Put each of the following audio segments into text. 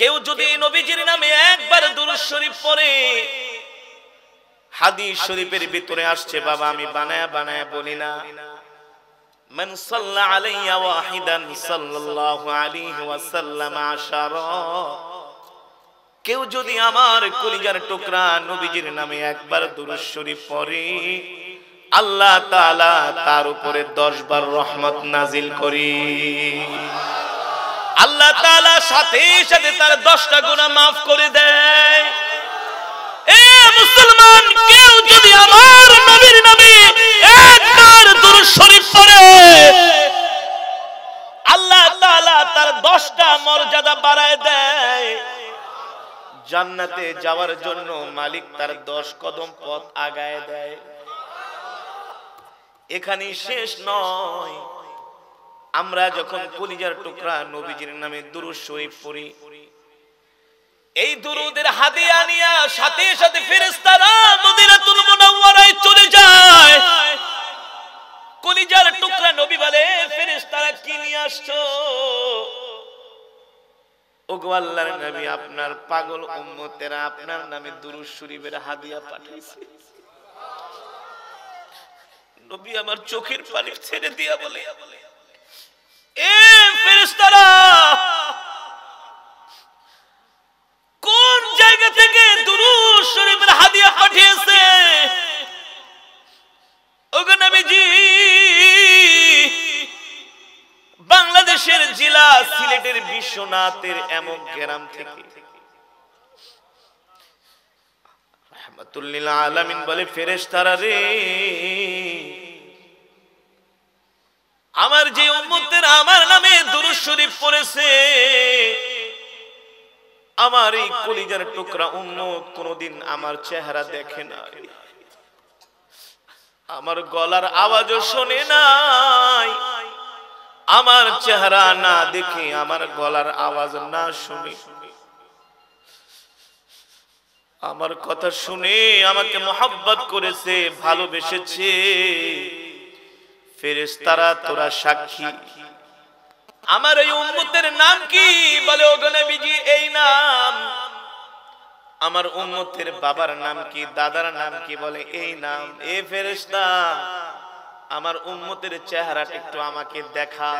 কেউ যদি নবীজির নামে একবার দুরুদ শরীফ পড়ে হাদিস শরীফের ভিতরে আসছে বাবা আমি বানায়া বানায়া বলি না মান সাল্লা আলাইয়া ওয়াহিদান সাল্লাল্লাহু আলাইহি ওয়াসাল্লাম আশারা কেউ যদি আমার কলিজার টুকরা নবীজির নামে একবার দুরুদ শরীফ পড়ে আল্লাহ তাআলা তার উপরে 10 বার রহমত নাজিল করি আল্লাহ তালা সাথে সাথে তার দশটা গুনাহ মাফ করে দেয় এ মুসলমান কেউ যদি আমার নবীর নামে একবার দুরূদ শরীফ পড়ে আল্লাহ তাআলা তার দশটা মর্যাদা বাড়ায় দেয় জান্নাতে যাওয়ার জন্য মালিক তার দশ কদম পথ আগায় দেয় এখানেই শেষ নয় আমরা যখন কলিজার টুকরা নবীজির নামে দুরুদ শরীফ পড়ি এই দুরুদের হাতে আনিয়া সাথে সাথে ফেরেস্তারা মদিনাতুল মুনাওয়ারায় চলে যায় কলিজার টুকরা নবী বলে ফেরেস্তারা কি নিয়ে আসছো ওগো আল্লাহর নবী আপনার পাগল উম্মতেরা আপনার নামে দুরুদ শরীফের হাদিয়া পাঠাইছে নবী আমার চোখের পানি ছেড়ে দিয়া বলে বলে এ ফেরেস্তারা কোন জায়গা থেকে দুরুদ শরীফের হাদিয়া পাঠিয়েছে বাংলাদেশের জেলা সিলেটের বিশ্বনাথের এমন গ্রাম থেকে রহমাতুল্লিল আলামিন বলে ফেরেশতারা রে আমার যে উম্মতের আমার নামে দুরুদ শরীফ পড়েছে আমার এই কলিজার টুকরা উম্মত কোনদিন আমার চেহারা দেখে না আমার গলার আওয়াজও শোনে নাই আমার চেহারা না দেখে আমার গলার আওয়াজ না শুনে আমার কথা শুনে আমাকে মোহাব্বত করেছে ভালোবেসেছে ফেরেশতারা তোরা সাক্ষী আমার এই উম্মতের নাম কি বলে ওখানে বিজি এই নাম আমার উম্মতের বাবার নাম কি দাদার নাম কি বলে এই নাম এ ফেরেশতা আমার উম্মতের চেহারা একটু আমাকে দেখা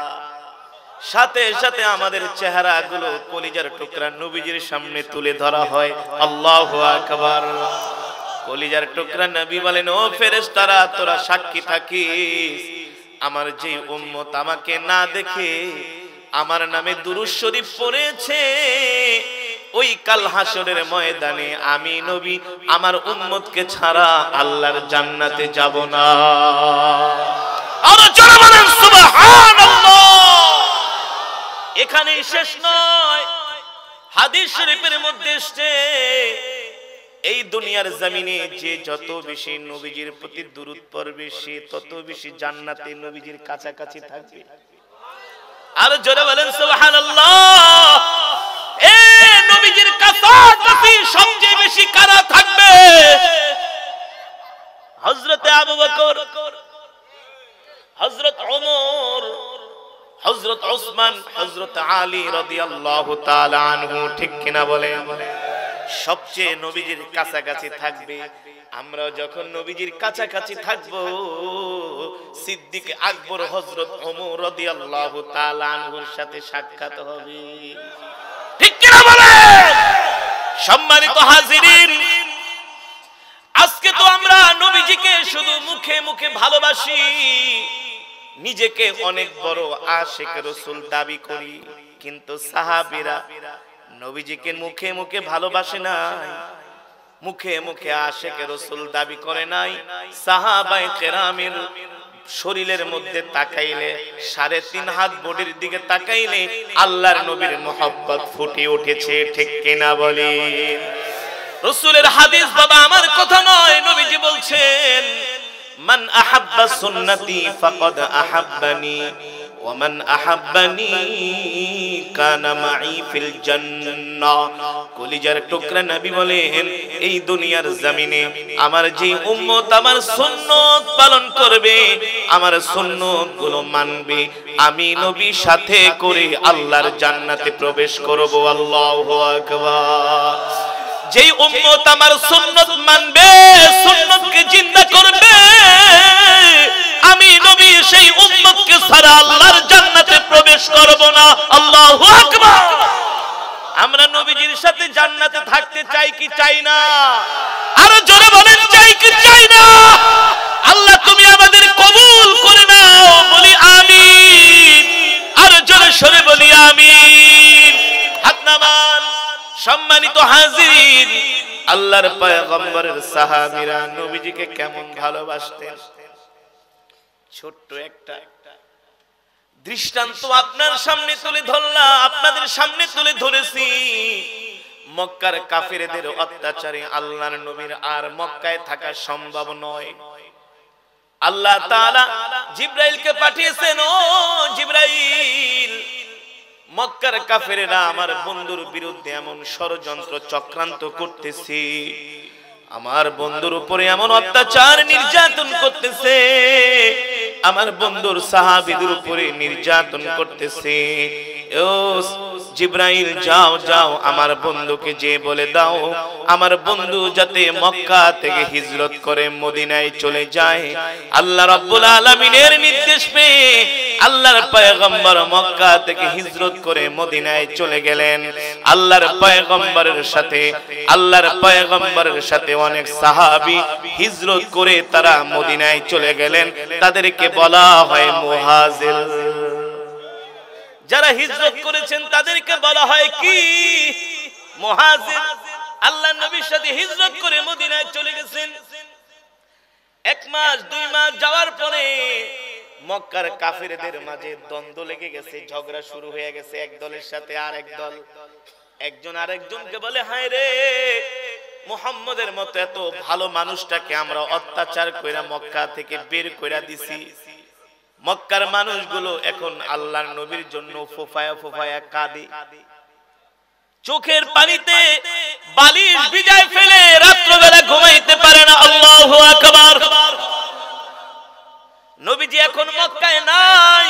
সাথে সাথে আমাদের চেহারা গুলো কলিজার টুকরা নবীজির সামনে তুলে ধরা হয় আল্লাহ আকবার কলিজার টুকরা নবী বলেন ও ফেরেশতারা তোরা সাক্ষী থাকিস আমার যে উম্মত আমাকে না দেখে আমার নামে দুরুজ শরীফ পড়েছে ওই কাল হাসরের ময়দানে আমি নবী আমার উম্মতকে ছাড়া আল্লাহর জান্নাতে যাব না আরো বলেন সুবহানাল্লাহ এখানেই শেষ নয় হাদিস শরীফের মধ্যে এসেছে এই দুনিয়ার জমিনে যে যত বেশি নবীজির প্রতি দূরত পড়বে সে তত বেশি জান্নাতে নবীজির কাছাকাছি থাকবে আর জোরে বলেন সুবহানাল্লাহ নবীজির কাছাকাছি সবচেয়ে বেশি কারা থাকবে হযরতে আবু বকর হযরত ওমর হযরত ওসমান হযরত আলী রাদিয়াল্লাহু তাআলা আনহু ঠিক কিনা বলেন সবচেয়ে নবীজির কাছাকাছি থাকবে আমরা যখন নবীজির কাছাকাছি থাকব সিদ্দিক আকবর হজরত ওমর রাদিয়াল্লাহু তাআলা আনহুর সাথে সাক্ষাৎ হবে ঠিক কি না বলেন সম্মানিত হাজিরিন আজকে তো আমরা নবীজিকে শুধু মুখে মুখে ভালোবাসি নিজেকে অনেক বড় আশেক রসুল দাবি করি কিন্তু সাহাবীরা নবীজিকে মুখে মুখে ভালোবাসে নাই মুখে মুখে আশেকে রসুল দাবি করে নাই সাহাবাই কেরামের শরীরের মধ্যে তাকাইলে সাড়ে তিন হাত বডির দিকে তাকাইলে আল্লাহর নবীর মোহাব্বত ফুটে উঠেছে ঠিক কিনা বলি রসুলের হাদিস বাবা আমার কথা নয় নবীজি বলছেন মান আহাব্বা সুন্নতি ফাকদ আহাব্বানি ومن احبني كان معي في الجنة কলিজার টুকরা নবী বলেন এই দুনিয়ার জমিনে আমার যে উম্মত আমার সুন্নত পালন করবে আমার সুন্নত গুলো মানবে আমি নবী সাথে করে আল্লাহর জান্নাতে প্রবেশ করব আল্লাহু আকবার যেই উম্মত আমার সুন্নত মানবে সুন্নতকে চাই না আরো জোরে বলেন চাই কি চাই না আল্লাহ তুমি আমাদের কবুল করে নাও বলি আমি আরো জোরে সরে বলি আমি সম্মানিত হাজির আল্লাহর পয়গম্বরের সাহাবীরা নবীজিকে কেমন ভালোবাসতেন ছোট্ট একটা দৃষ্টান্ত আপনার সামনে তুলে ধরলাম আপনাদের সামনে তুলে ধরেছি মক্কার কাফেরদের অত্যাচারে আল্লাহর নবীর আর মক্কায় থাকা সম্ভব নয় আল্লাহ তাআলা জিব্রাইলকে পাঠিয়েছেন ও জিব্রাইল মক্কার কাফেরেরা আমার বন্ধুর বিরুদ্ধে এমন ষড়যন্ত্র চক্রান্ত করতেছে আমার বন্ধুর উপরে এমন অত্যাচার নির্যাতন করতেছে আমার বন্ধুর সাহাবিদের উপরে নির্যাতন করতেছে জিব্রাইল যাও যাও আমার বন্ধুকে যে বলে দাও আমার বন্ধু যাতে মক্কা থেকে হিজরত করে মদিনায় চলে যায় আল্লাহ রাব্বুল আলামিনের নির্দেশ পেয়ে আল্লাহর পয়গম্বর মক্কা থেকে হিজরত করে মদিনায় চলে গেলেন আল্লাহর পয়গম্বরের সাথে আল্লাহর পয়গম্বরের সাথে অনেক সাহাবী হিজরত করে তারা মদিনায় চলে গেলেন তাদেরকে বলা হয় মুহাজির যারা হিজরত করেছেন তাদেরকে বলা হয় কি মহাজির আল্লাহ নবীর সাথে হিজরত করে মদিনায় চলে গেছেন এক মাস দুই মাস যাওয়ার পরে মক্কার কাফিরদের মাঝে দ্বন্দ্ব লেগে গেছে ঝগড়া শুরু হয়ে গেছে এক দলের সাথে আর এক দল একজন আর একজনকে বলে হায় রে মোহাম্মদের মতো এত ভালো মানুষটাকে আমরা অত্যাচার কইরা মক্কা থেকে বের কইরা দিছি মক্কার মানুষগুলো এখন আল্লাহর নবীর জন্য ফোফায়া ফোফায়া কাঁদে চোখের পানিতে বালির বিজয় ফেলে রাত্রবেলা ঘুমাইতে পারে না আল্লাহ আকবার নবীজি এখন মক্কায় নাই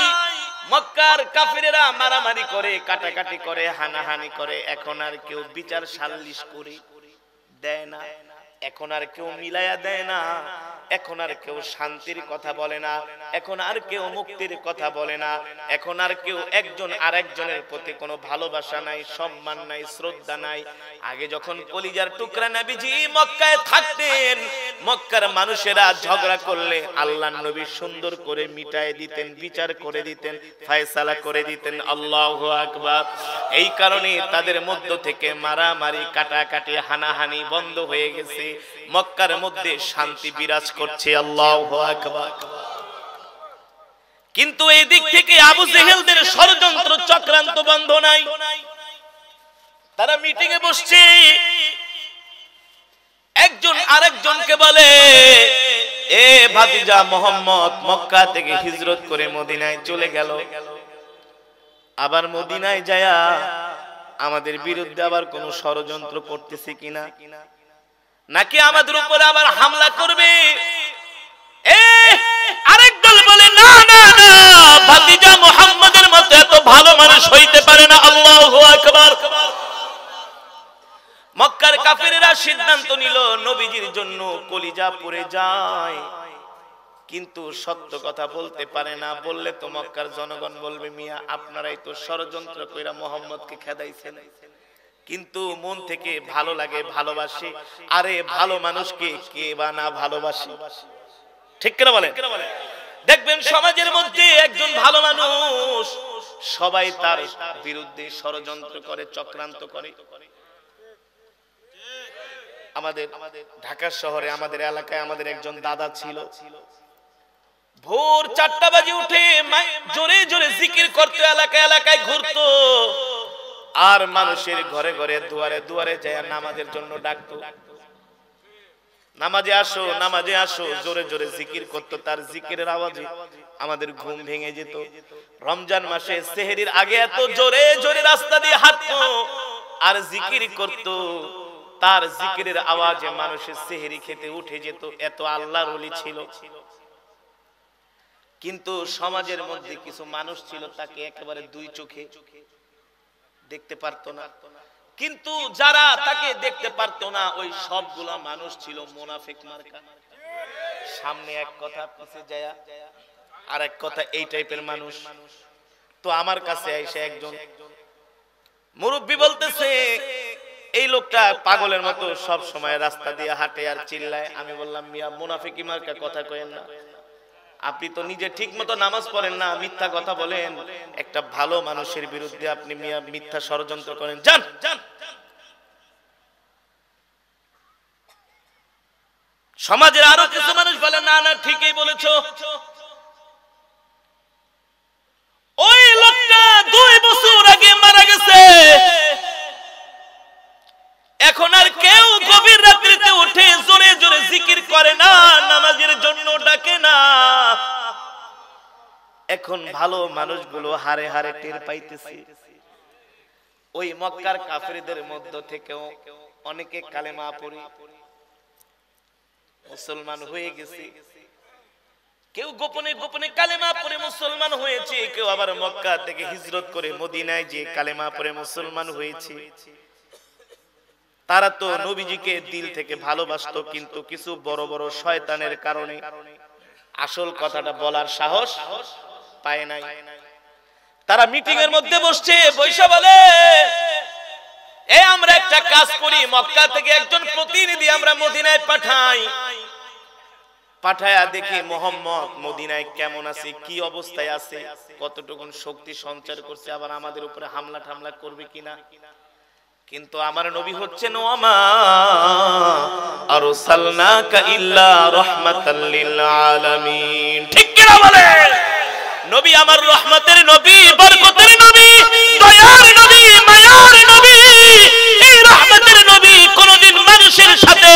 মক্কার কাফিরেরা মারামারি করে কাটাকাটি করে হানাহানি করে এখন আর কেউ বিচার সালিশ করে দেয় না এখন আর কেউ মিলাইয়া দেয় না এখন আর কেউ শান্তির কথা বলে না এখন আর কেউ মুক্তির কথা বলে না এখন আর কেউ একজন আর একজনের প্রতি কোনো ভালোবাসা নাই সম্মান নাই শ্রদ্ধা নাই আগে যখন কলিজার টুকরা নাবিজি মক্কায় থাকতেন মক্কার মানুষেরা ঝগড়া করলে আল্লাহ নবী সুন্দর করে মিটায় দিতেন বিচার করে দিতেন ফায়সালা করে দিতেন আল্লাহ আকবার এই কারণে তাদের মধ্য থেকে মারামারি কাটাকাটি হানাহানি বন্ধ হয়ে গেছে মক্কার মধ্যে শান্তি বিরাজ করছে আল্লাহ কিন্তু এই দিক থেকে আবু জেহেলদের ষড়যন্ত্র চক্রান্ত বন্ধ নাই তারা মিটিং এ বসছে একজন আরেকজনকে বলে এ ভাতিজা মোহাম্মদ মক্কা থেকে হিজরত করে মদিনায় চলে গেল আবার মদিনায় যায়া আমাদের বিরুদ্ধে আবার কোন ষড়যন্ত্র করতেছে কিনা কিনা নাকি আমাদের উপরে আবার হামলা করবে আরেক দল বলে না না না ভাতিজা মোহাম্মদের মতো এত ভালো মানুষ হইতে পারে না আল্লাহ মক্কার সিদ্ধান্ত নিল নবীজির জন্য কলিজা পড়ে যায় কিন্তু সত্য কথা বলতে পারে না বললে তো মক্কার জনগণ বলবে মিয়া আপনারাই তো ষড়যন্ত্র কইরা মোহাম্মদকে খেদাইছেন কিন্তু মন থেকে ভালো লাগে ভালোবাসি আরে ভালো মানুষকে কে বা না ভালোবাসি ঠিক করে বলেন দেখবেন সমাজের মধ্যে একজন ভালো মানুষ সবাই তার বিরুদ্ধে ষড়যন্ত্র করে চক্রান্ত করে আমাদের ঢাকা শহরে আমাদের এলাকায় আমাদের একজন দাদা ছিল ভোর চারটা বাজে উঠে জোরে জোরে জিকির করতে এলাকায় এলাকায় ঘুরতো আর মানুষের ঘরে ঘরে দুয়ারে দুয়ারে যায় নামাজের জন্য ডাকত নামাজে আসো নামাজে আসো জোরে জোরে জিকির করতো তার জিকিরের আওয়াজে আমাদের ঘুম ভেঙে যেত রমজান মাসে সেহেরির আগে এত জোরে জোরে রাস্তা দিয়ে হাঁটত আর জিকির করত তার জিকিরের আওয়াজে মানুষের সেহেরি খেতে উঠে যেত এত আল্লাহর ওলি ছিল কিন্তু সমাজের মধ্যে কিছু মানুষ ছিল তাকে একেবারে দুই চোখে চোখে দেখতে পারতো না কিন্তু যারা তাকে দেখতে পারতো না ওই সবগুলা মানুষ ছিল মোনাফেক মার্কা সামনে এক কথা পিছে যায় আর এক কথা এই টাইপের মানুষ তো আমার কাছে এসে একজন মুরব্বী বলতেছে এই লোকটা পাগলের মতো সব সময় রাস্তা দিয়ে হাঁটে আর চিল্লায় আমি বললাম মিয়া মুনাফিকি মার্কা কথা কয়েন না আপনি তো নিজে ঠিক মতো নামাজ পড়েন না মিথ্যা কথা বলেন একটা ভালো মানুষের বিরুদ্ধে আপনি মিথ্যা ষড়যন্ত্র করেন যান যান সমাজের আরো কিছু মানুষ বলে না না ঠিকই বলেছ ওই লোকটা দুই বছর আগে মারা গেছে এখন আর কেউ কবি জিকির করে না নামাজের জন্য ডাকে না এখন ভালো মানুষগুলো হারে হারে টের পাইতেছে ওই মক্কার কাফেরদের মধ্য থেকেও অনেকে কালেমা পড়ে মুসলমান হয়ে গেছে কেউ গোপনে গোপনে কালেমা পড়ে মুসলমান হয়েছে কেউ আবার মক্কা থেকে হিজরত করে মদিনায় যে কালেমা পড়ে মুসলমান হয়েছে তারা তো নবীজিকে দিল থেকে ভালোবাসত কিন্তু কিছু বড় বড় শয়তানের কারণে আসল কথাটা বলার সাহস পায় নাই তারা মিটিং এর মধ্যে বসছে বৈশা বলে এ আমরা একটা কাজ করি মক্কা থেকে একজন প্রতিনিধি আমরা মদিনায় পাঠাই পাঠায়া দেখি মোহাম্মদ মদিনায় কেমন আছে কি অবস্থায় আছে কতটুকুন শক্তি সঞ্চার করছে আবার আমাদের উপরে হামলা টামলা করবে কিনা কিন্তু আমার নবী হচ্ছেন ওমা আর ইল্লা লিল আলামিন ঠিক কি না বলে নবী আমার রহমতের নবী বরকতের নবী দয়ার নবী মায়ার নবী এই রহমতের নবী কোনদিন মানুষের সাথে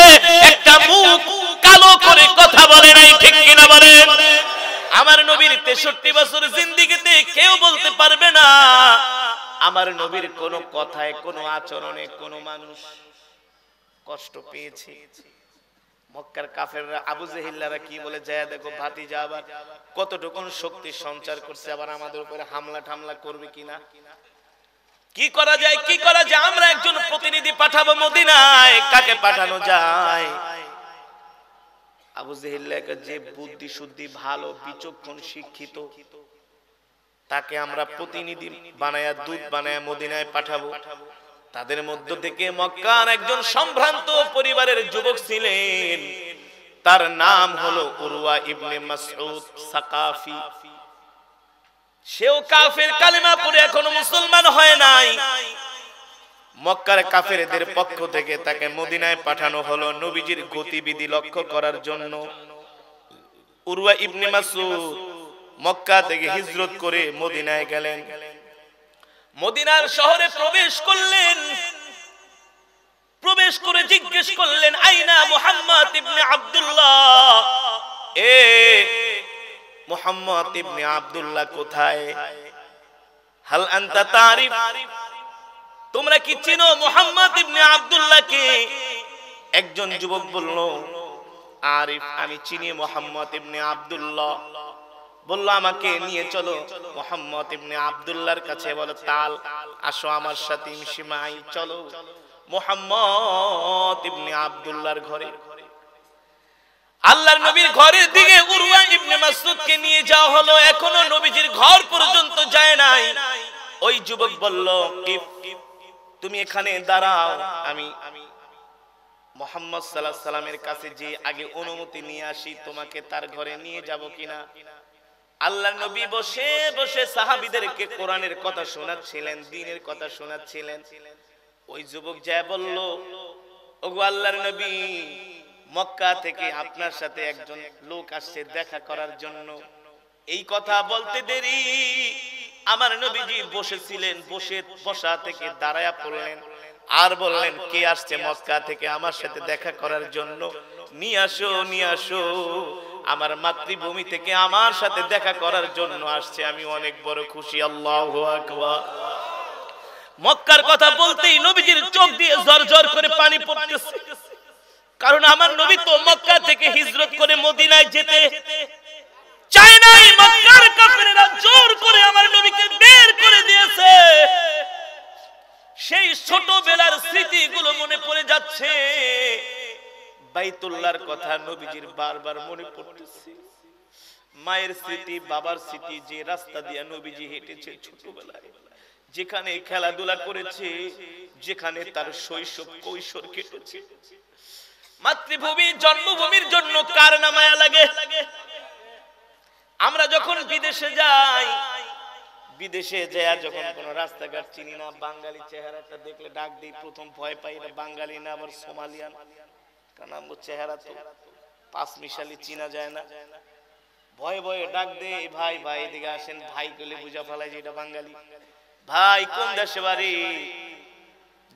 একটা মুখ কালো করে কথা বলে নাই ঠিক কি না বলেন আমার নবীর তেষট্টি বছর জিন্দিগিতে কেউ বলতে পারবে না আমার নবীর কোন কথায় কোন আচরণে কোন মানুষ কষ্ট পেয়েছে কতটুকুন সঞ্চার করছে আবার আমাদের উপরে হামলা ঠামলা করবে কিনা কি করা যায় কি করা যায় আমরা একজন প্রতিনিধি পাঠাবো মদিনায় কাকে পাঠানো যায় আবু জেহিল্লাকে যে বুদ্ধি শুদ্ধি ভালো বিচক্ষণ শিক্ষিত তাকে আমরা প্রতিনিধি বানায়া দুধ বানায়া মদিনায় পাঠাবো তাদের মধ্য থেকে মক্কার একজন সম্ভ্রান্ত পরিবারের যুবক ছিলেন তার নাম হলো উরুয়া ইবনে মাসউদ সাকাফি সেও কাফের কালিমা পড়ে এখনো মুসলমান হয় নাই মক্কার কাফেরদের পক্ষ থেকে তাকে মদিনায় পাঠানো হলো নবীজির গতিবিধি লক্ষ্য করার জন্য উরওয়া ইবনে মাসউদ মক্কা থেকে হিজরত করে মদিনায় গেলেন মদিনার শহরে প্রবেশ করলেন প্রবেশ করে জিজ্ঞেস করলেন আইনা মুহাম্মদ ইবনে আব্দুল্লাহ এ মুহাম্মদ ইবনে আব্দুল্লাহ কোথায় হাল আনতা তারিফ তোমরা কি চিনো মোহাম্মদ ইবনে আবদুল্লাহকে একজন যুবক বলল আরিফ আমি চিনি মোহাম্মদ ইবনে আবদুল্লাহ বললো আমাকে নিয়ে চলো মোহাম্মদ ইবনে আবদুল্লাহর কাছে বলো তাল আসো আমার সাথে মিশিমাই চলো মোহাম্মদ ইবনে আবদুল্লাহর ঘরে আল্লাহর নবীর ঘরের দিকে উরওয়া ইবনে মাসউদকে নিয়ে যাওয়া হলো এখনো নবীজির ঘর পর্যন্ত যায় নাই ওই যুবক বলল কিফ তুমি এখানে দাঁড়াও আমি মোহাম্মদ সাল্লাহ সাল্লামের কাছে যে আগে অনুমতি নিয়ে আসি তোমাকে তার ঘরে নিয়ে যাব কিনা আল্লাহ নবী বসে বসে সাহাবিদেরকে কোরআনের কথা শোনাচ্ছিলেন দিনের কথা শোনাচ্ছিলেন ওই যুবক যা বলল ওগো আল্লাহর নবী মক্কা থেকে আপনার সাথে একজন লোক আসছে দেখা করার জন্য এই কথা বলতে দেরি আমার নবীজি বসেছিলেন বসে বসা থেকে দাঁড়ায়া পড়লেন আর বললেন কে আসছে মক্কা থেকে আমার সাথে দেখা করার জন্য নিয়ে আসো নিয়ে আসো আমার মাতৃভূমি থেকে আমার সাথে দেখা করার জন্য আসছে আমি অনেক বড় খুশি আল্লাহ মক্কার কথা বলতেই নবীজির চোখ দিয়ে জর জর করে পানি পড়তেছে কারণ আমার নবী তো মক্কা থেকে হিজরত করে মদিনায় যেতে সেই ছোটবেলার স্মৃতিগুলো মনে পড়ে যাচ্ছে কথা নবীজির বারবার মনে পড়তেছে মায়ের স্মৃতি বাবার স্মৃতি যে রাস্তা দিয়ে নবীজি হেঁটেছে ছোটবেলায় যেখানে খেলাধুলা করেছে যেখানে তার শৈশব কৈশোর কেটেছে মাতৃভূমি জন্মভূমির জন্য কার নামায়া লাগে আমরা যখন বিদেশে যাই বিদেশে যায় যখন কোন রাস্তাঘাট চিনি না বাঙালি চেহারাটা দেখলে ডাক দিই প্রথম ভয় পাই না বাঙালি না আবার সোমালিয়ান কারণ আমার চেহারা তো পাঁচ মিশালি চিনা যায় না ভয় ভয়ে ডাক দে ভাই ভাই এদিকে আসেন ভাই কলে বুঝা ফেলায় যে এটা বাঙালি ভাই কোন দেশে বাড়ি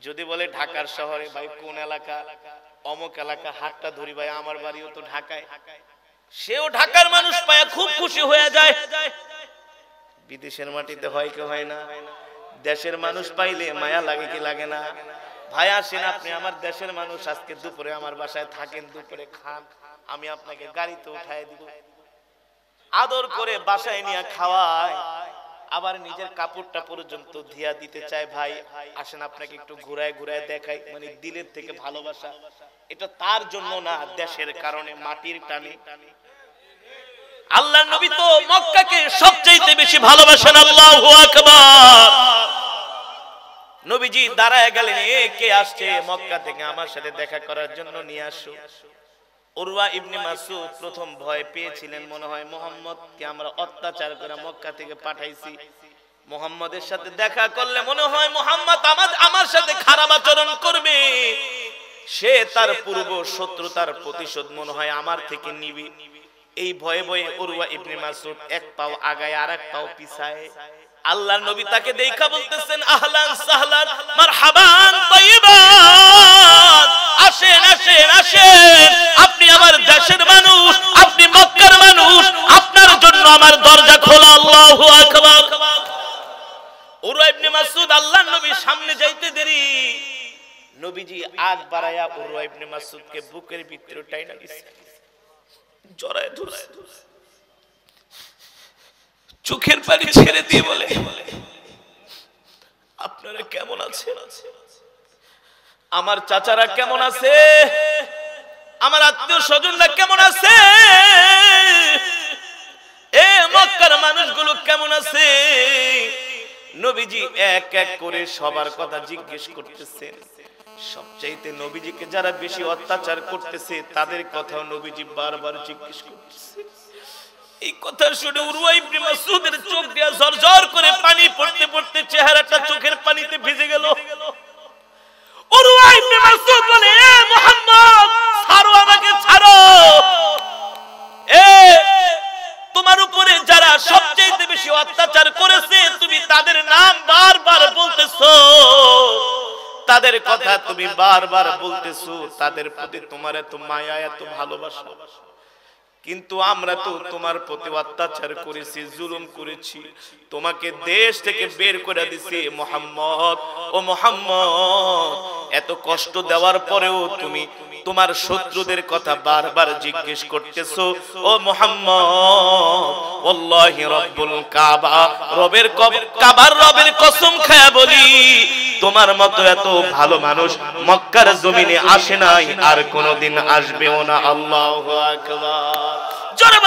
যদি বলে ঢাকার শহরে ভাই কোন এলাকা অমক এলাকা হাটটা ধরি ভাই আমার বাড়িও তো ঢাকায় সেও ঢাকার মানুষ পায় খুব খুশি হয়ে যায় বিদেশের মাটিতে হয় কি হয় না দেশের মানুষ পাইলে মায়া লাগে কি লাগে না ভাই আসেন আপনি আমার দেশের মানুষ আজকে দুপুরে আমার বাসায় থাকেন দুপুরে খান আমি আপনাকে গাড়িতে উঠায় দিব আদর করে বাসায় নিয়ে খাওয়ায় আবার নিজের কাপড়টা পর্যন্ত ধিয়া দিতে চায় ভাই আসেন আপনাকে একটু ঘুরায় ঘুরায় দেখাই মানে দিলের থেকে ভালোবাসা এটা তার জন্য না দেশের কারণে মাটির টানে আল্লাহ নবী তো মক্কাকে সবচেয়ে বেশি ভালোবাসেন আল্লাহু আকবার নবীজি দাঁড়ায় গেলেন এ কে আসছে মক্কা থেকে আমার সাথে দেখা করার জন্য নিয়ে আসো উরওয়া ইবনে মাসউদ প্রথম ভয় পেয়েছিলেন মনে হয় মোহাম্মদকে আমরা অত্যাচার করে মক্কা থেকে পাঠাইছি মুহাম্মদের সাথে দেখা করলে মনে হয় মুহাম্মদ আমার আমার সাথে খারাপ আচরণ করবে সে তার পূর্ব শত্রুতার প্রতিশোধ মনে হয় আমার থেকে নিবি এই ভয়ে ভয়ে উরওয়া ইবনে মাসউদ এক পাও আগায় আর এক পাও পিছায় আল্লাহ নবী তাকে দেখা বলতেছেন আহলান সাহলান মারহাবান তাইবাত আসেন আসেন আসেন আপনি আমার দেশের মানুষ আপনি মক্কার মানুষ আপনার জন্য আমার দরজা খোলা আল্লাহু আকবার উরওয়া ইবনে মাসউদ আল্লাহর নবীর সামনে যাইতে দেরি নবীজি আগ বাড়াইয়া উরওয়া ইবনে মাসউদকে বুকের ভিতরে টাইনা দিছে জড়ায় ধরে চোখের পানি ছেড়ে দিয়ে বলে আপনারা কেমন আছেন আমার চাচারা কেমন আছে আমার আত্মীয় স্বজনরা কেমন আছে এ মক্কার মানুষগুলো কেমন আছে নবীজি এক এক করে সবার কথা জিজ্ঞেস করতেছেন সবচাইতে নবীজিকে যারা বেশি অত্যাচার করতেছে তাদের কথাও নবীজি বারবার জিজ্ঞেস করতেছে এই কথা শুনে উরুয়াই মাসউদের চোখ দিয়া ঝরঝর করে পানি পড়তে পড়তে চেহারাটা চোখের পানিতে ভিজে গেল উরুয়াই মাসউদ বলে এ মুহাম্মদ ছাড়ো আমাকে ছাড়ো এ তোমার উপরে যারা সবচেয়ে বেশি অত্যাচার করেছে তুমি তাদের নাম বারবার বলতেছো তাদের কথা তুমি বারবার বলতেছো তাদের প্রতি তোমার এত মায়া এত ভালোবাসা কিন্তু আমরা তো তোমার প্রতি অত্যাচার করেছি জুলুম করেছি তোমাকে দেশ থেকে বের করে দিছি মোহাম্মদ ও মোহাম্মদ এত কষ্ট দেওয়ার পরেও তুমি তোমার শত্রুদের কথা বারবার জিজ্ঞেস করতেছো ও মোহাম্মদ কসম খায়া বলি তোমার মতো এত ভালো মানুষ মক্কার জমিনে আসে নাই আর কোনদিন আসবেও না আল্লাহ আকবার জোরে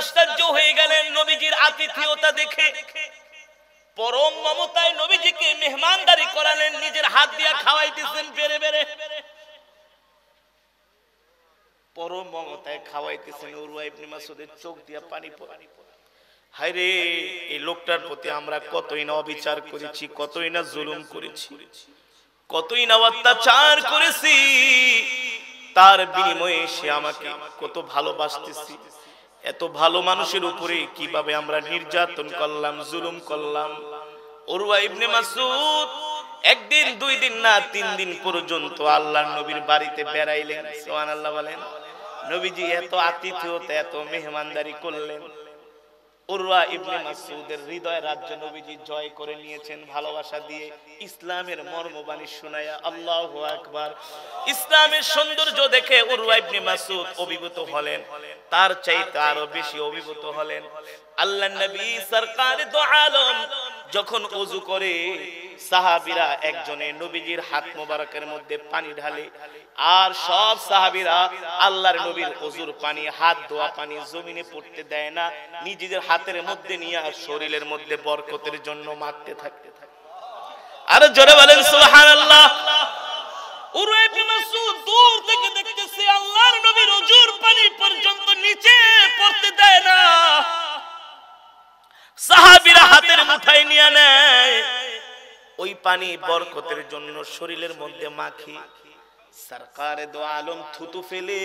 আশ্চর্য হয়ে গেলেন নবীজির আতিথিয়তা দেখে দেখে পরম মমতায় নবীজিকে মেহমানদারি করালেন নিজের হাত দিয়া খাওয়াইতেছেন বেড়ে বেড়ে পরম মমতায় খাওয়াইতেছেন উরুয়া মাসুদের চোখ দিয়া পানি পড়ে হায় এই লোকটার প্রতি আমরা কতই না অবিচার করেছি কতই না জুলুম করেছি কতই না অত্যাচার করেছি তার বিনিময়ে সে আমাকে কত ভালোবাসতেছি এত ভালো মানুষের উপরে কিভাবে আমরা নির্যাতন করলাম জুলুম করলাম ওরুয়া ইবনে মাসুদ একদিন দুই দিন না তিন দিন পর্যন্ত আল্লাহ নবীর বাড়িতে বেড়াইলেন সোহান আল্লাহ বলেন নবীজি এত আতিথ্য এত মেহমানদারি করলেন উরওয়া ইবনে মাসউদের হৃদয় রাজ্য নবীজি জয় করে নিয়েছেন ভালোবাসা দিয়ে ইসলামের মর্মবাণী শুনায়া আল্লাহু আকবার ইসলামের সৌন্দর্য দেখে উরওয়া ইবনে মাসউদ অভিভূত হলেন তার চাইতে আরো বেশি অভিভূত হলেন আল্লাহর নবী সরকার দু আলম যখন ওযু করে সাহাবিরা একজনে নবীজির হাত মোবারকের মধ্যে পানি ঢালে আর সব সাহাবিরা আল্লাহর নবীর অজুর পানি হাত ধোয়া পানি জমিনে পড়তে দেয় না নিজেদের হাতের মধ্যে নিয়ে আর শরীরের মধ্যে বরকতের জন্য মারতে থাকে জোরে বলেন সুবহানাল্লাহ মাসউদ দূর থেকে দেখতেছে আল্লাহর নবীর পানি পর্যন্ত নিচে পড়তে দেয় না সাহাবীরা হাতের মাথায় নিয়ে নেয় ওই পানি বরকতের জন্য শরীরের মধ্যে মাখি সরকারে দো আলম থুতু ফেলে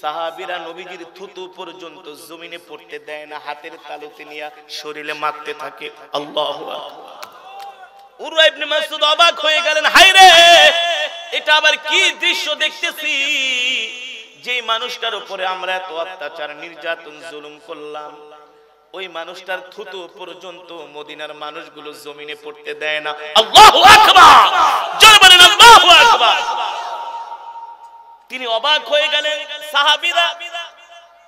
সাহাবিরা নবীজির থুতু পর্যন্ত জমিনে পড়তে দেয় না হাতের তালুতে নিয়ে শরীরে মাখতে থাকে আল্লাহ ইবনে অবাক হয়ে গেলেন হাই রে এটা আবার কি দৃশ্য দেখতেছি যে মানুষটার উপরে আমরা এত অত্যাচার নির্যাতন জুলুম করলাম ওই মানুষটার থুতু পর্যন্ত মদিনার মানুষগুলো জমিনে পড়তে দেয় না আল্লাহু আকবার জোরে বলেন আল্লাহু আকবার তিনি অবাক হয়ে গেলেন সাহাবীরা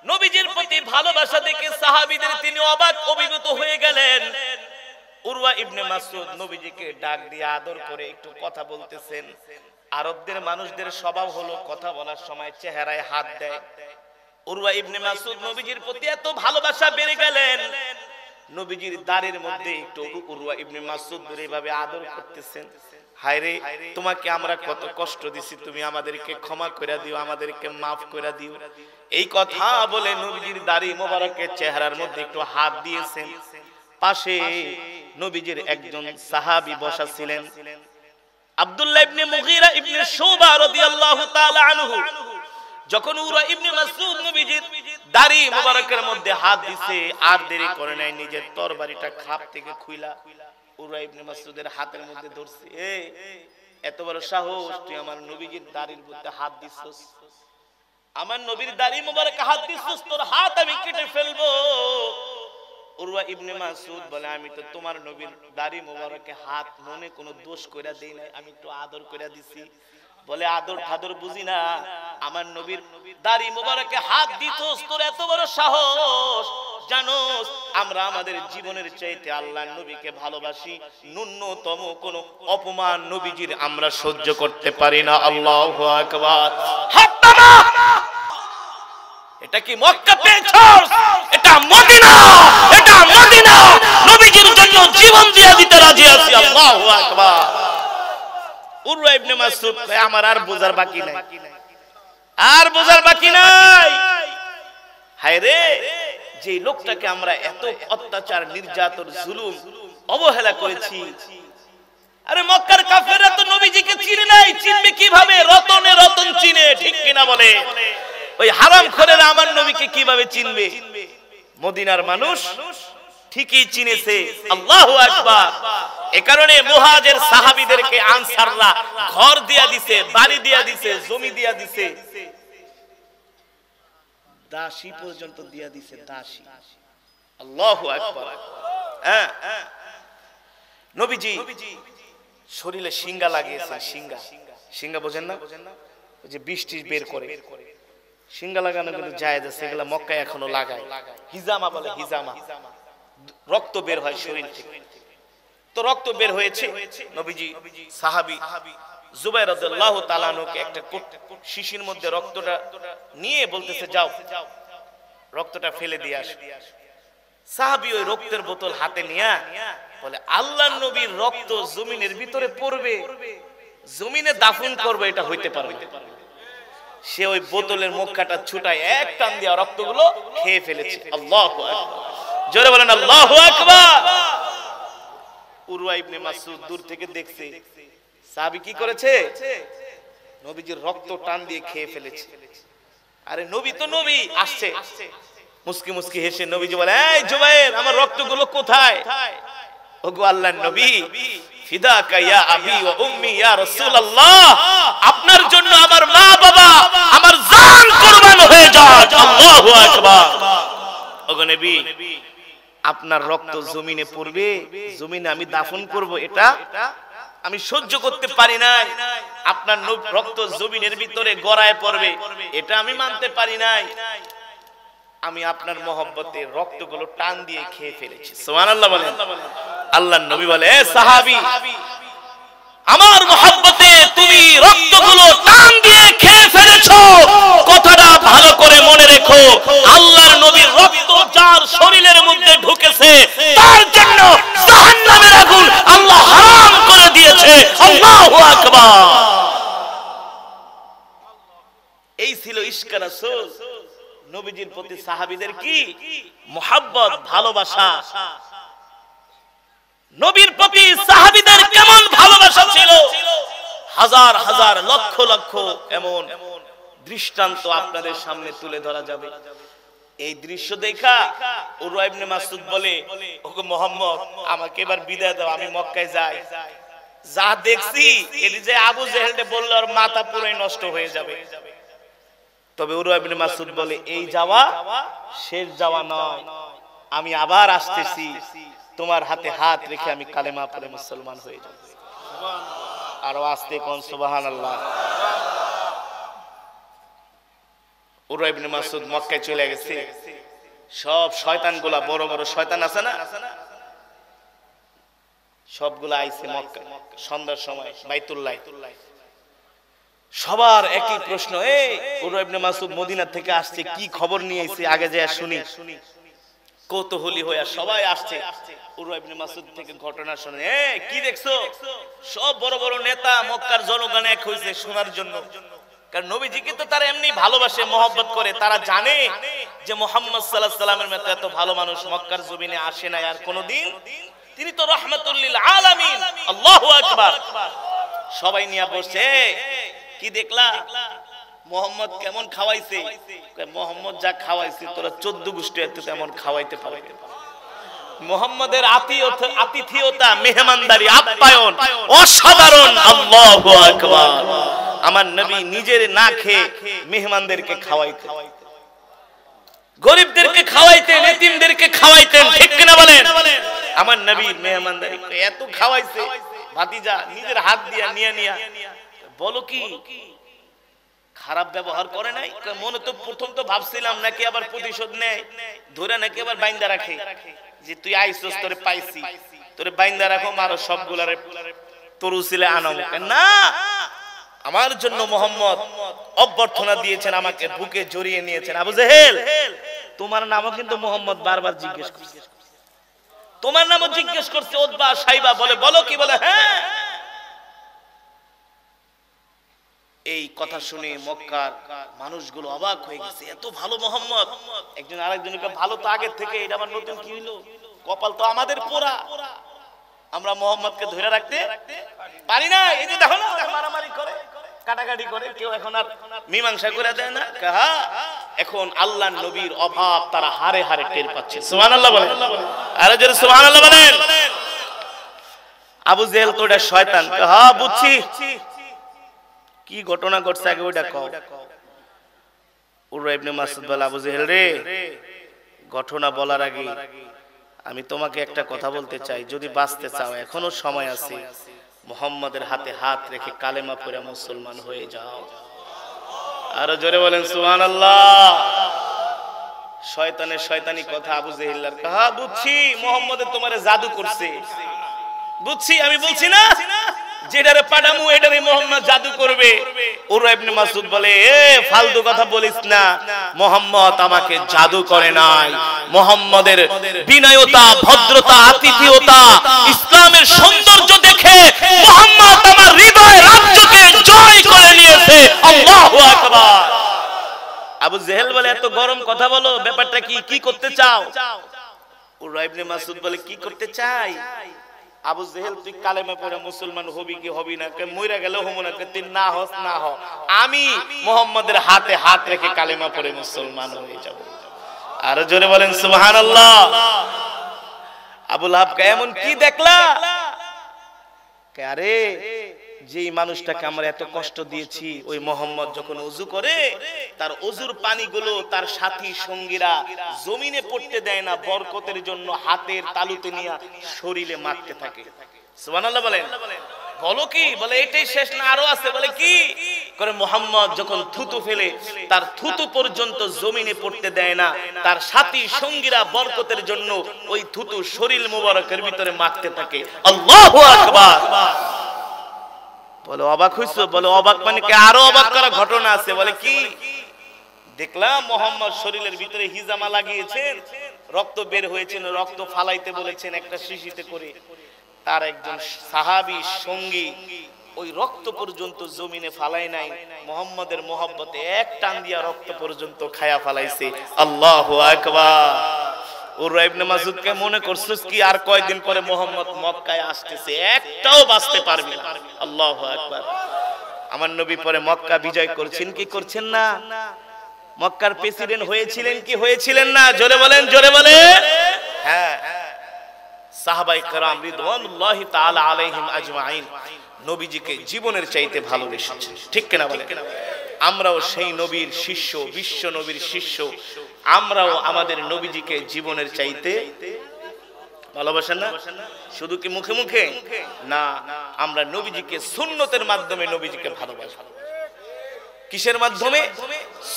নবীজির প্রতি ভালোবাসা দেখে সাহাবীদের তিনি অবাক অভিভূত হয়ে গেলেন উরওয়া ইবনে মাসউদ নবীজিকে ডাক দিয়ে আদর করে একটু কথা বলতেছেন আরবদের মানুষদের স্বভাব হলো কথা বলার সময় চেহারায় হাত দেয় উরওয়া ইবনে মাসউদ নবীজির প্রতি এত ভালোবাসা বেড়ে গেলেন নবীজির দাড়ির মধ্যে একটু উরওয়া ইবনে আদর করতেছেন হায়রে তোমাকে আমরা কত কষ্ট দিছি তুমি আমাদেরকে ক্ষমা করে দিও আমাদেরকে মাফ করে দিও এই কথা বলে নবীজির দাড়ি মোবারকের চেহারার মধ্যে একটু হাত দিয়েছেন পাশে নবীজির একজন সাহাবি বসা ছিলেন আব্দুল্লাহ ইবনে মুগীরা ইবনে শুবা রাদিয়াল্লাহু তাআলা আনহু যখন উরা ইবনে মাসউদ নবীজির দাড়ি মোবারকের মধ্যে হাত দিছে আর দেরি করে নাই নিজের তরবারিটা খাপ থেকে খুইলা উরা ইবনে মাসউদের হাতের মধ্যে ধরছে এ এত বড় সাহস তুই আমার নবীজির দাড়ির মধ্যে হাত দিছস আমার নবীর দাড়ি মোবারক হাত দিছস তোর হাত আমি কেটে ফেলব উরওয়া ইবনে মাসউদ বলে আমি তো তোমার নবীর দাড়ি মোবারকে হাত মনে কোনো দোষ কইরা দেই নাই আমি একটু আদর কইরা দিছি বলে আদর ঠাদর বুঝি না আমার নবীর দাড়ি মোবারকে হাত দিত তোর এত বড় সাহস জানোস আমরা আমাদের জীবনের চাইতে আল্লাহর নবীকে ভালোবাসি ন্যূনতম কোন অপমান নবীজির আমরা সহ্য করতে পারি না আল্লাহু আকবার এটা কি মক্কা পেয়েছস এটা মদিনা এটা মদিনা নবীজির জন্য জীবন দিয়ে দিতে রাজি আছি আল্লাহু আকবার উরওয়া ইবনে মাসউদ কয় আমার আর বোঝার বাকি নাই আর বোঝার বাকি নাই হায় রে যে লোকটাকে আমরা এত অত্যাচার নির্যাতন জুলুম অবহেলা করেছি আরে মক্কার কাফেররা তো নবীজিকে চিনে নাই চিনবে কিভাবে রতনে রতন চিনে ঠিক কিনা বলে ওই হারাম খোরেরা আমার নবীকে কিভাবে চিনবে মদিনার মানুষ ঠিকই চিনেছে আল্লাহু আকবার মুহাজের আনসাররা ঘর দিয়া দিছে বাড়ি দিয়া দিছে জমি দিয়া দিছে দাসী পর্যন্ত দিয়া দিছে দাসী আল্লাহু আকবার হ্যাঁ নবীজি শরীরে সিঙ্গা লাগিয়েছে সিঙ্গা সিঙ্গা বোঝেন না ওই যে বৃষ্টি বের করে সিঙ্গা লাগানো কিন্তু জায়েজ আছে এগুলো মক্কায় এখনো লাগায় হিজামা বলে হিজামা রক্ত বের হয় শরীর থেকে তো রক্ত বের হয়েছে নবীজি সাহাবি একটা শিশির মধ্যে রক্তটা নিয়ে বলতেছে যাও রক্তটা ফেলে দিয়ে সাহাবি ওই রক্তের বোতল হাতে নিয়া বলে নবীর রক্ত জমিনের ভিতরে পড়বে জমিনে দাফন করবে এটা হইতে পারবে সে ওই বোতলের মুখটা ছুটায় এক টান দিয়া রক্তগুলো খেয়ে ফেলেছে আল্লাহ জোরে বলেন আল্লাহ আকবার ইবনে দূর থেকে দেখছে সাহাবী কি করেছে নবীজির রক্ত টান দিয়ে খেয়ে ফেলেছে আরে নবী তো নবী আসছে মুসকি মুসকি হেসে নবীজি বলে এই আমার রক্তগুলো কোথায় ওগো আল্লাহর নবী ফিদাকা ইয়া আবি ওয়া উম্মি ইয়া রাসূলুল্লাহ আপনার জন্য আমার মা বাবা আমার জান কুরবান হয়ে যাক আল্লাহু আকবার ওগো নবী আপনার রক্ত জমিনে পড়বে জমিনে আমি দাফন করব এটা আমি সহ্য করতে পারি নাই আপনার রক্ত জমিনের ভিতরে গড়ায় পড়বে এটা আমি মানতে পারি নাই আমি আপনার মহব্বতে রক্তগুলো টান দিয়ে খেয়ে ফেলেছি সোমান আল্লাহ বলেন আল্লাহ নবী বলে সাহাবি আমার মহব্বতে তুমি রক্তগুলো টান দিয়ে খেয়ে ফেলেছ কথাটা ভালো করে মনে রেখো শরীরের মধ্যে ঢুকেছে তার জন্য জাহান্নামের আগুন আল্লাহ হারাম করে দিয়েছে আল্লাহু আকবার এই ছিল ইশকা রাসূল নবীজির প্রতি সাহাবীদের কি মোহাব্বত ভালোবাসা নবীর প্রতি সাহাবীদের কেমন ভালোবাসা ছিল হাজার হাজার লক্ষ লক্ষ এমন দৃষ্টান্ত আপনাদের সামনে তুলে ধরা যাবে এই দৃশ্য দেখা উরুয়াবনে মাসুদ বলে ওকে মোহাম্মদ আমাকে এবার বিদায় দাও আমি মক্কায় যাই যা দেখছি এটি যে আবু জেহেলটে বললে আর মাথা পুরোই নষ্ট হয়ে যাবে তবে উরুয়াবনে মাসুদ বলে এই যাওয়া শেষ যাওয়া নয় আমি আবার আসতেছি তোমার হাতে হাত রেখে আমি কালেমা পড়ে মুসলমান হয়ে যাব আরো আসতে কোন সুবহানাল্লাহ আল্লাহ মাসুদ মক্কায় চলে গেছে সব শয়তান গুলা বড় বড় শয়তান আছে না সবগুলা আইছে মক্কা সন্ধ্যার সময় বাইতুল্লাহ সবার একই প্রশ্ন এই মাসুদ মদিনা থেকে আসছে কি খবর নিয়েছে আগে যে শুনি কৌতূহলী হইয়া সবাই আসছে উরুয়াবিন মাসুদ থেকে ঘটনা শুনে কি দেখছো সব বড় বড় নেতা মক্কার জনগণ এক হয়েছে শোনার জন্য কারণ নবীজিকে তো তারা এমনি ভালোবাসে মোহব্বত করে তারা জানে যে মোহাম্মদ সাল্লাহ সাল্লামের মতো এত ভালো মানুষ মক্কার জমিনে আসে না আর কোনোদিন তিনি তো রহমতুল্লিল আলামিন আল্লাহ আকবার সবাই নিয়ে বসে কি দেখলা মোহাম্মদ কেমন খাওয়াইছে মোহাম্মদ যা খাওয়াইছে তোরা চোদ্দ গোষ্ঠী এত তেমন খাওয়াইতে পারবে মোহাম্মদের আতিথিয়তা মেহমানদারি আপ্যায়ন অসাধারণ আল্লাহ আকবার আমার নবী নিজের না খেয়ে মেহমানদেরকে খাওয়াইতেন গরিবদেরকে খাওয়াইতেন এতিমদেরকে খাওয়াইতেন ঠিক কিনা বলেন আমার নবী মেহমানদারি এত খাওয়াইছে ভাতিজা নিজের হাত দিয়া নিয়ে নিয়া বলো কি খারাপ ব্যবহার করে নাই মনে তো প্রথম তো ভাবছিলাম নাকি আবার প্রতিশোধ নেয় ধরে নাকি আবার বাইন্দা রাখে যে তুই আইসস তোরে পাইছি তোরে বাইন্দা রাখো মারো সবগুলারে তরুছিলে আনো না আমার জন্য মোহাম্মদ অভ্যর্থনা দিয়েছেন আমাকে বুকে জড়িয়ে নিয়েছেন আবু জেহেল তোমার নামও কিন্তু মোহাম্মদ বারবার জিজ্ঞেস করছে তোমার নামও জিজ্ঞেস করছে ওদবা সাইবা বলে বলো কি বলে হ্যাঁ এই কথা শুনে মক্কার মানুষগুলো অবাক হয়ে গেছে এত ভালো মোহাম্মদ একজন আরেকজনকে ভালো তো আগের থেকে এটা আমার নতুন কি হইলো কপাল তো আমাদের পোড়া আমরা মোহাম্মদকে ধরে রাখতে পারি না এই যে দেখো না মারামারি করে কাটাকাটি করে কেউ এখন আর মীমাংসা করে দেয় না কাহা এখন আল্লাহ নবীর অভাব তারা হারে হারে টের পাচ্ছে সোহান আল্লাহ বলেন আরে যারা সোহান আল্লাহ বলেন আবু জেহেল তো ওটা শয়তান হ্যাঁ বুঝছি কি ঘটনা ঘটছে আগে ওটা কও উরা ইবনে মাসুদ বলে আবু জেহেল রে ঘটনা বলার আগে আমি তোমাকে একটা কথা বলতে চাই যদি বাঁচতে চাও এখনো সময় আছে মোহাম্মদের হাতে হাত রেখে কালেমা পড়ে মুসলমান হয়ে যাও আরো জোরে বলেন সুহান আল্লাহ শয়তানের শয়তানি কথা আবু জাহিল্লার কথা হ্যাঁ, বুঝছি মোহাম্মদে তোমার জাদু করছে বুঝছি আমি বলছি না যেটারে পাডামু এটারে মোহাম্মদ জাদু করবে উরওয়া ইবনে মাসউদ বলে এ ফালতু কথা বলিস না মোহাম্মদ আমাকে জাদু করে নাই মোহাম্মদের বিনয়তা ভদ্রতা আতিথিয়তা ইসলামের সৌন্দর্য দিয়েছে মোহাম্মদ আমার হৃদয় রাজ্যকে জয় করে নিয়েছে আল্লাহু আকবার আবু জেহেল বলে এত গরম কথা বলো ব্যাপারটা কি কি করতে চাও ইবনে বলে কি করতে চাই আবু জেহেল তুই পড়ে মুসলমান হবি কি হবি না কে মইরা না তুই না হস না হ আমি মোহাম্মদের হাতে হাত রেখে কালেমা পড়ে মুসলমান হয়ে যাব আর জোরে বলেন সুবহানাল্লাহ আবুল আবকা এমন কি দেখলা আরে যে মানুষটাকে আমরা এত কষ্ট দিয়েছি ওই মোহাম্মদ যখন উজু করে তার অজুর পানিগুলো তার সাথী সঙ্গীরা জমিনে পড়তে দেয় না বরকতের জন্য হাতের তালুতে নিয়ে শরীরে মারতে থাকে সুবহানাল্লাহ বলেন বলো কি বলে এটাই শেষ না আরো আছে বলে কি করে মোহাম্মদ যখন থুতু ফেলে তার থুতু পর্যন্ত জমিনে পড়তে দেয় না তার সাথী সঙ্গীরা বরকতের জন্য ওই থুতু শরীর মুবারকের ভিতরে মাখতে থাকে আল্লাহ আকবার অবাক হইছো বলো অবাক মানে কি আরো অবাক করা ঘটনা আছে বলে কি দেখলাম মোহাম্মদ শরীরের ভিতরে হিজামা লাগিয়েছেন রক্ত বের হয়েছে রক্ত ফালাইতে বলেছেন একটা শিশিতে করে তার একজন সাহাবি সঙ্গী ওই রক্ত পর্যন্ত জমিনে ফালাই নাই মোহাম্মদের মোহাব্বতে এক টান দিয়া রক্ত পর্যন্ত খায়া ফালাইছে আল্লাহ আকবার ওরা ইবনে মনে করছিস কি আর কয়দিন পরে মোহাম্মদ মক্কায় আসতেছে একটাও বাঁচতে পারবি আল্লাহ একবার আমার নবী পরে মক্কা বিজয় করছেন কি করছেন না মক্কার প্রেসিডেন্ট হয়েছিলেন কি হয়েছিলেন না জোরে বলেন জোরে বলে হ্যাঁ সাহাবাই কারাম রিদওয়ানুল্লাহি তাআলা আলাইহিম আজমাইন নবীজিকে জীবনের চাইতে ভালোবেসেছে ঠিক কেনা বলে আমরাও সেই নবীর শিষ্য বিশ্ব নবীর শিষ্য আমরাও আমাদের নবীজিকে জীবনের চাইতে ভালোবাসেন না শুধু কি মুখে মুখে না আমরা নবীজিকে সুন্নতের মাধ্যমে নবীজিকে ভালোবাসা কিসের মাধ্যমে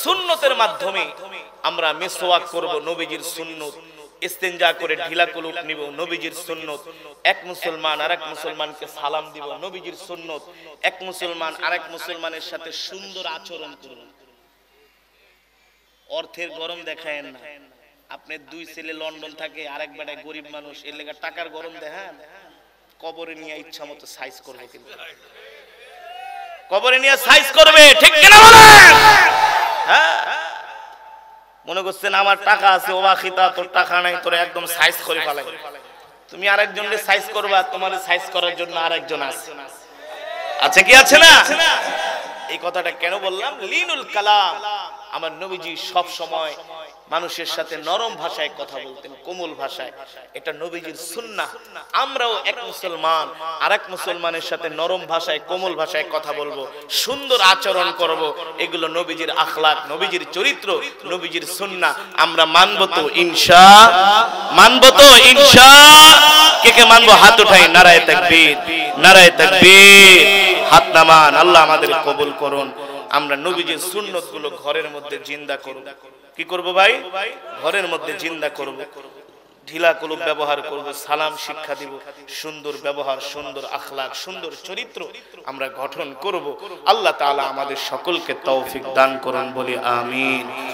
সুন্নতের মাধ্যমে আমরা মেসোয়াক করব নবীজির সুন্নত ইস্তেঞ্জা করে ঢিলা কলুক নিব নবীজির সুন্নত এক মুসলমান আর এক মুসলমানকে সালাম দিব নবীজির সুন্নত এক মুসলমান আর এক মুসলমানের সাথে সুন্দর আচরণ করুন অর্থের গরম দেখায়েন না আপনি দুই ছেলে লন্ডন থাকে আরেক বেটায় গরিব মানুষ এর লেগে টাকার গরম দেখান কবরে নিয়ে ইচ্ছা মতো সাইজ করবে কিন্তু কবরে নিয়ে সাইজ করবে ঠিক কিনা বলেন হ্যাঁ মনে করছেন আমার টাকা আছে ও বাকিতা তোর টাকা নাই তোর একদম সাইজ করে ফেলাই তুমি আরেকজনকে সাইজ করবা তোমার সাইজ করার জন্য আরেকজন আছে আছে কি আছে না এই কথাটা কেন বললাম লিনুল কালাম আমার নবীজি সব সময় মানুষের সাথে নরম ভাষায় কথা বলতেন কোমল ভাষায় এটা নবীজির সুন্না আমরাও এক মুসলমান আর এক মুসলমানের সাথে নরম ভাষায় কোমল ভাষায় কথা বলবো সুন্দর আচরণ করব এগুলো নবীজির আখলাক নবীজির চরিত্র নবীজির সুন্না আমরা মানব তো ইনশা মানব তো ইনশা কে কে মানবো হাত উঠাই নারায় তাকবীর নারায় তাকবীর হাত নামান আল্লাহ আমাদের কবুল করুন আমরা নবীজির সুন্নত গুলো ঘরের মধ্যে জিন্দা করুন কি করব ভাই ঘরের মধ্যে জিন্দা করব ঢিলা কলম ব্যবহার করব সালাম শিক্ষা দিব সুন্দর ব্যবহার সুন্দর আখলাক সুন্দর চরিত্র আমরা গঠন করব আল্লাহ তাআলা আমাদের সকলকে তৌফিক দান করান বলে আমিন